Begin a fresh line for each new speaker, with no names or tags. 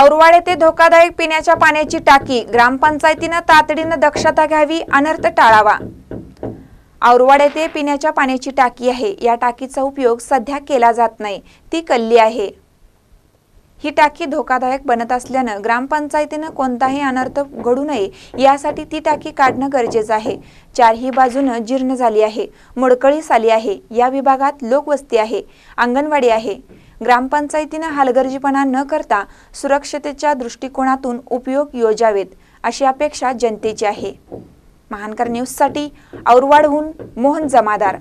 औरवाड येथे धोकादायक पिण्याच्या पाण्याची टाकी ग्रामपंचायतीनं तातडीनं दक्षता घ्यावी अनर्थ टाळावा औरवाड येथे पिण्याच्या पाण्याची टाकी आहे या टाकीचा उपयोग सध्या केला जात नाही ती कल्ली आहे ही टाकी धोकादायक बनत असल्यानं ग्रामपंचायतीनं कोणताही अनर्थ घडू नये यासाठी ती टाकी काढणं गरजेचं आहे चारही बाजूनं जीर्ण झाली आहे मोडकळीस आली आहे या विभागात लोकवस्ती आहे अंगणवाडी आहे ग्रामपंचायतीनं हालगर्जीपणा न करता सुरक्षतेच्या दृष्टिकोनातून उपयोग योजावेत अशी अपेक्षा जनतेची आहे महानकर न्यूजसाठी औरवाडहून मोहन जमादार